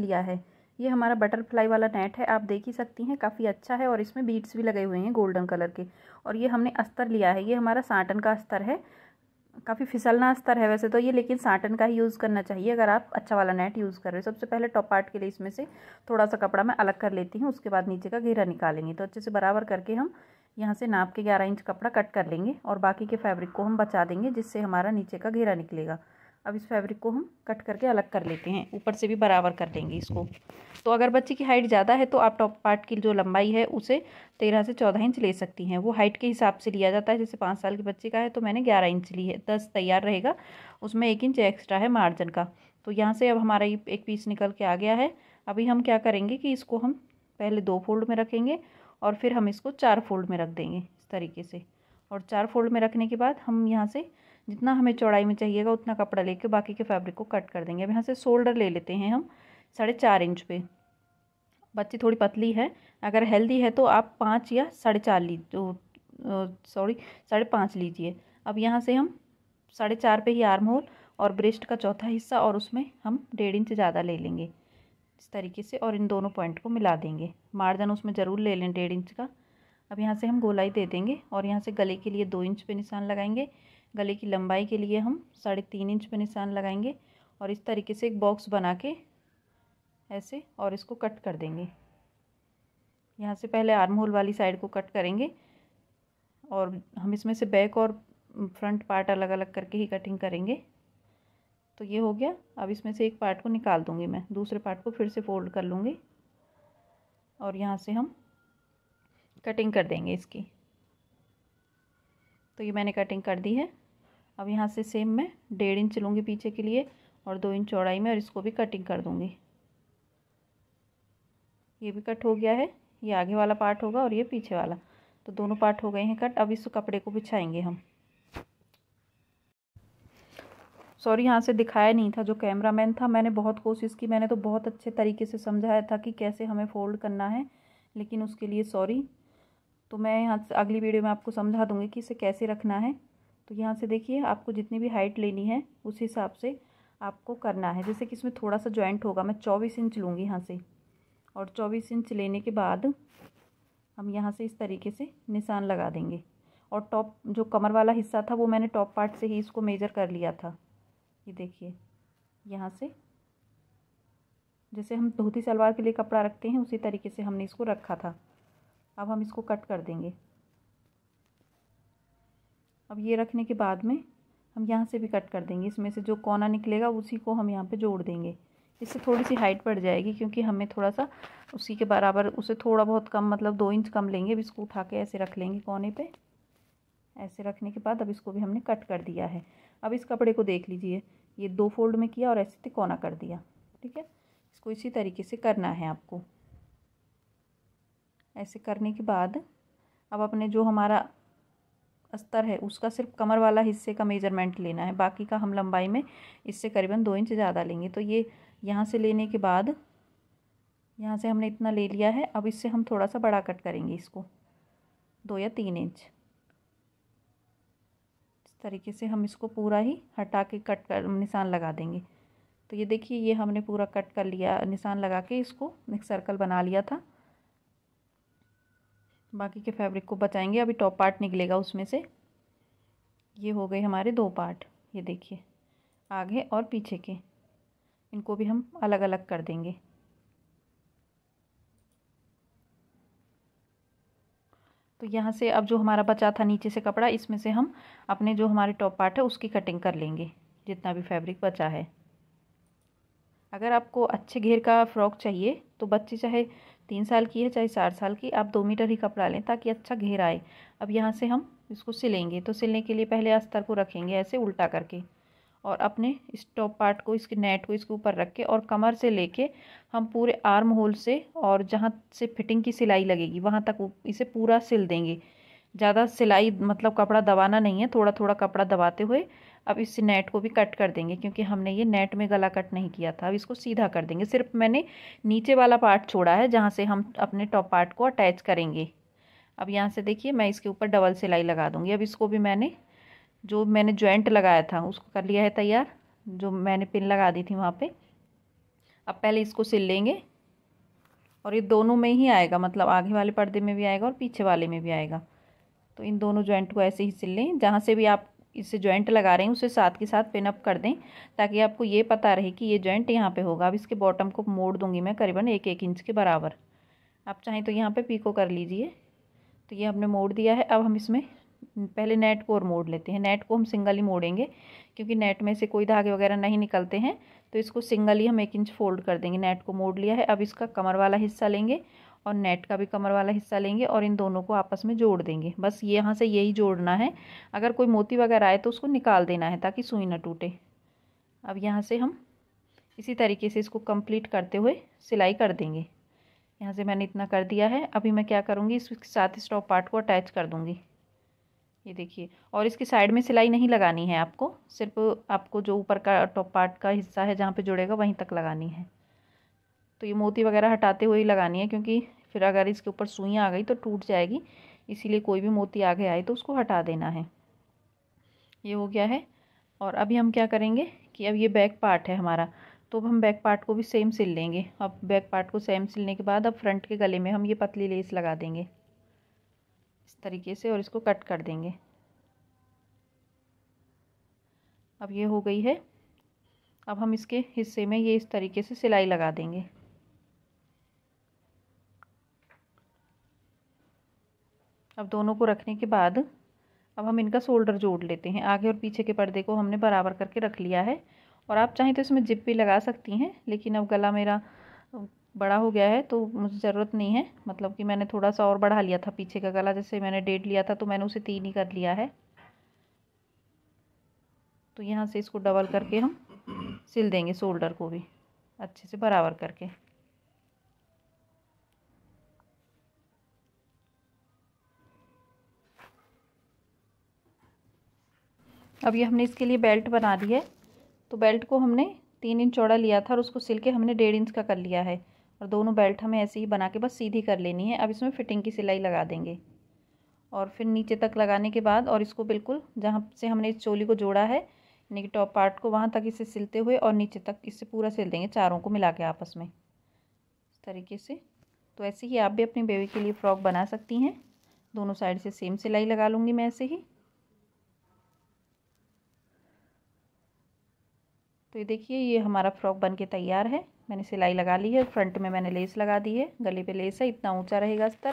लिया है ये हमारा बटरफ्लाई वाला नेट है आप देख ही सकती हैं काफ़ी अच्छा है और इसमें बीट्स भी लगे हुए हैं गोल्डन कलर के और ये हमने अस्तर लिया है ये हमारा साटन का अस्तर है काफ़ी फिसलना अस्तर है वैसे तो ये लेकिन साटन का ही यूज़ करना चाहिए अगर आप अच्छा वाला नेट यूज़ कर रहे हो सबसे पहले टॉप पार्ट के लिए इसमें से थोड़ा सा कपड़ा मैं अलग कर लेती हूँ उसके बाद नीचे का घेरा निकालेंगे तो अच्छे से बराबर करके हम यहाँ से नाप के ग्यारह इंच कपड़ा कट कर लेंगे और बाकी के फैब्रिक को हम बचा देंगे जिससे हमारा नीचे का घेरा निकलेगा अब इस फैब्रिक को हम कट करके अलग कर लेते हैं ऊपर से भी बराबर कर लेंगे इसको तो अगर बच्चे की हाइट ज़्यादा है तो आप टॉप पार्ट की जो लंबाई है उसे तेरह से चौदह इंच ले सकती हैं वो हाइट के हिसाब से लिया जाता है जैसे पाँच साल के बच्चे का है तो मैंने ग्यारह इंच ली है दस तैयार रहेगा उसमें एक इंच एक्स्ट्रा है मार्जिन का तो यहाँ से अब हमारा ये एक पीस निकल के आ गया है अभी हम क्या करेंगे कि इसको हम पहले दो फोल्ड में रखेंगे और फिर हम इसको चार फोल्ड में रख देंगे इस तरीके से और चार फोल्ड में रखने के बाद हम यहाँ से जितना हमें चौड़ाई में चाहिएगा उतना कपड़ा लेके बाकी के फैब्रिक को कट कर देंगे अब यहाँ से शोल्डर ले लेते हैं हम साढ़े चार इंच पे बच्ची थोड़ी पतली है अगर हेल्दी है तो आप पाँच या साढ़े चार ली सॉरी तो, साढ़े पाँच लीजिए अब यहाँ से हम साढ़े चार पे ही आर्म होल और ब्रेस्ट का चौथा हिस्सा और उसमें हम डेढ़ इंच ज़्यादा ले लेंगे इस तरीके से और इन दोनों पॉइंट को मिला देंगे मार्जन उसमें ज़रूर ले लें डेढ़ इंच का अब यहाँ से हम गोलाई दे देंगे और यहाँ से गले के लिए दो इंच पे निशान लगाएंगे गले की लंबाई के लिए हम साढ़े तीन इंच पे निशान लगाएंगे और इस तरीके से एक बॉक्स बना के ऐसे और इसको कट कर देंगे यहाँ से पहले आर्म होल वाली साइड को कट करेंगे और हम इसमें से बैक और फ्रंट पार्ट अलग अलग करके ही कटिंग करेंगे तो ये हो गया अब इसमें से एक पार्ट को निकाल दूँगी मैं दूसरे पार्ट को फिर से फोल्ड कर लूँगी और यहाँ से हम कटिंग कर देंगे इसकी तो ये मैंने कटिंग कर दी है अब यहाँ से सेम मैं डेढ़ इंच लूँगी पीछे के लिए और दो इंच चौड़ाई में और इसको भी कटिंग कर दूँगी ये भी कट हो गया है ये आगे वाला पार्ट होगा और ये पीछे वाला तो दोनों पार्ट हो गए हैं कट अब इस कपड़े को बिछाएंगे हम सॉरी यहाँ से दिखाया नहीं था जो कैमरा मैन था मैंने बहुत कोशिश की मैंने तो बहुत अच्छे तरीके से समझाया था कि कैसे हमें फ़ोल्ड करना है लेकिन उसके लिए सॉरी तो मैं यहाँ से अगली वीडियो में आपको समझा दूँगी कि इसे कैसे रखना है तो यहाँ से देखिए आपको जितनी भी हाइट लेनी है उस हिसाब से आपको करना है जैसे कि इसमें थोड़ा सा ज्वाइंट होगा मैं चौबीस इंच लूँगी यहाँ से और चौबीस इंच लेने के बाद हम यहाँ से इस तरीके से निशान लगा देंगे और टॉप जो कमर वाला हिस्सा था वो मैंने टॉप पार्ट से ही इसको मेजर कर लिया था ये देखिए यहाँ से जैसे हम धोती सलवार के लिए कपड़ा रखते हैं उसी तरीके से हमने इसको रखा था अब हम इसको कट कर देंगे अब ये रखने के बाद में हम यहाँ से भी कट कर देंगे इसमें से जो कोना निकलेगा उसी को हम यहाँ पे जोड़ देंगे इससे थोड़ी सी हाइट बढ़ जाएगी क्योंकि हमें थोड़ा सा उसी के बराबर उसे थोड़ा बहुत कम मतलब दो इंच कम लेंगे अब इसको उठा के ऐसे रख लेंगे कोने पर ऐसे रखने के बाद अब इसको भी हमने कट कर दिया है अब इस कपड़े को देख लीजिए ये दो फोल्ड में किया और ऐसे तिकोना कर दिया ठीक है इसको इसी तरीके से करना है आपको ऐसे करने के बाद अब अपने जो हमारा अस्तर है उसका सिर्फ कमर वाला हिस्से का मेजरमेंट लेना है बाकी का हम लंबाई में इससे करीबन दो इंच ज़्यादा लेंगे तो ये यहाँ से लेने के बाद यहाँ से हमने इतना ले लिया है अब इससे हम थोड़ा सा बड़ा कट करेंगे इसको दो या तीन इंच इस तरीके से हम इसको पूरा ही हटा के कट कर निशान लगा देंगे तो ये देखिए ये हमने पूरा कट कर लिया निशान लगा के इसको एक सर्कल बना लिया था बाकी के फैब्रिक को बचाएंगे अभी टॉप पार्ट निकलेगा उसमें से ये हो गए हमारे दो पार्ट ये देखिए आगे और पीछे के इनको भी हम अलग अलग कर देंगे तो यहाँ से अब जो हमारा बचा था नीचे से कपड़ा इसमें से हम अपने जो हमारे टॉप पार्ट है उसकी कटिंग कर लेंगे जितना भी फैब्रिक बचा है अगर आपको अच्छे घेर का फ्रॉक चाहिए तो बच्चे चाहे तीन साल की है चाहे चार साल की आप दो मीटर ही कपड़ा लें ताकि अच्छा घेर आए अब यहाँ से हम इसको सिलेंगे तो सिलने के लिए पहले अस्तर को रखेंगे ऐसे उल्टा करके और अपने इस टॉप पार्ट को इसके नेट को इसके ऊपर रख के और कमर से लेके हम पूरे आर्म होल से और जहाँ से फिटिंग की सिलाई लगेगी वहाँ तक इसे पूरा सिल देंगे ज़्यादा सिलाई मतलब कपड़ा दबाना नहीं है थोड़ा थोड़ा कपड़ा दबाते हुए अब इस नेट को भी कट कर देंगे क्योंकि हमने ये नेट में गला कट नहीं किया था अब इसको सीधा कर देंगे सिर्फ मैंने नीचे वाला पार्ट छोड़ा है जहाँ से हम अपने टॉप पार्ट को अटैच करेंगे अब यहाँ से देखिए मैं इसके ऊपर डबल सिलाई लगा दूँगी अब इसको भी मैंने जो मैंने जॉइंट लगाया था उसको कर लिया है तैयार जो मैंने पिन लगा दी थी वहाँ पर अब पहले इसको सिल लेंगे और ये दोनों में ही आएगा मतलब आगे वाले पर्दे में भी आएगा और पीछे वाले में भी आएगा तो इन दोनों जॉइंट को ऐसे ही सिल लें जहाँ से भी आप इसे जॉइंट लगा रहे हैं उसे साथ के साथ पिनअप कर दें ताकि आपको ये पता रहे कि ये जॉइंट यहाँ पे होगा अब इसके बॉटम को मोड़ दूंगी मैं करीबन एक एक इंच के बराबर आप चाहें तो यहाँ पे पीको कर लीजिए तो ये हमने मोड़ दिया है अब हम इसमें पहले नेट को और मोड़ लेते हैं नेट को हम सिंगल ही मोड़ेंगे क्योंकि नेट में से कोई धागे वगैरह नहीं निकलते हैं तो इसको सिंगल ही हम एक इंच फोल्ड कर देंगे नेट को मोड़ लिया है अब इसका कमर वाला हिस्सा लेंगे और नेट का भी कमर वाला हिस्सा लेंगे और इन दोनों को आपस में जोड़ देंगे बस ये यहाँ से यही जोड़ना है अगर कोई मोती वगैरह आए तो उसको निकाल देना है ताकि सुई ना टूटे अब यहाँ से हम इसी तरीके से इसको कंप्लीट करते हुए सिलाई कर देंगे यहाँ से मैंने इतना कर दिया है अभी मैं क्या करूँगी इसके साथ इस टॉप पार्ट को अटैच कर दूँगी ये देखिए और इसकी साइड में सिलाई नहीं लगानी है आपको सिर्फ आपको जो ऊपर का टॉप पार्ट का हिस्सा है जहाँ पे जुड़ेगा वहीं तक लगानी है तो ये मोती वगैरह हटाते हुए ही लगानी है क्योंकि फिर अगर इसके ऊपर सुइयाँ आ गई तो टूट जाएगी इसीलिए कोई भी मोती आगे आए तो उसको हटा देना है ये हो गया है और अभी हम क्या करेंगे कि अब ये बैक पार्ट है हमारा तो अब हम बैक पार्ट को भी सेम सिल लेंगे अब बैक पार्ट को सेम सिलने के बाद अब फ्रंट के गले में हम ये पतली लेस लगा देंगे इस तरीके से और इसको कट कर देंगे अब ये हो गई है अब हम इसके हिस्से में ये इस तरीके से सिलाई लगा देंगे अब दोनों को रखने के बाद अब हम इनका शोल्डर जोड़ लेते हैं आगे और पीछे के पर्दे को हमने बराबर करके रख लिया है और आप चाहें तो इसमें जिप भी लगा सकती हैं लेकिन अब गला मेरा बड़ा हो गया है तो मुझे ज़रूरत नहीं है मतलब कि मैंने थोड़ा सा और बढ़ा लिया था पीछे का गला जैसे मैंने डेढ़ लिया था तो मैंने उसे तीन ही कर लिया है तो यहाँ से इसको डबल करके हम सिल देंगे शोल्डर को भी अच्छे से बराबर करके अब ये हमने इसके लिए बेल्ट बना दी है तो बेल्ट को हमने तीन इंच चौड़ा लिया था और उसको सिल के हमने डेढ़ इंच का कर लिया है और दोनों बेल्ट हमें ऐसे ही बना के बस सीधी कर लेनी है अब इसमें फिटिंग की सिलाई लगा देंगे और फिर नीचे तक लगाने के बाद और इसको बिल्कुल जहाँ से हमने इस चोली को जोड़ा है यानी कि टॉप पार्ट को वहाँ तक इसे सिलते हुए और नीचे तक इसे पूरा सिल देंगे चारों को मिला के आपस में इस तरीके से तो ऐसे ही आप भी अपनी बेबी के लिए फ्रॉक बना सकती हैं दोनों साइड से सेम सिलाई लगा लूँगी मैं ऐसे ही तो ये देखिए ये हमारा फ्रॉक बन के तैयार है मैंने सिलाई लगा ली है फ्रंट में मैंने लेस लगा दी है गले पे लेस है इतना ऊंचा रहेगा अस्तर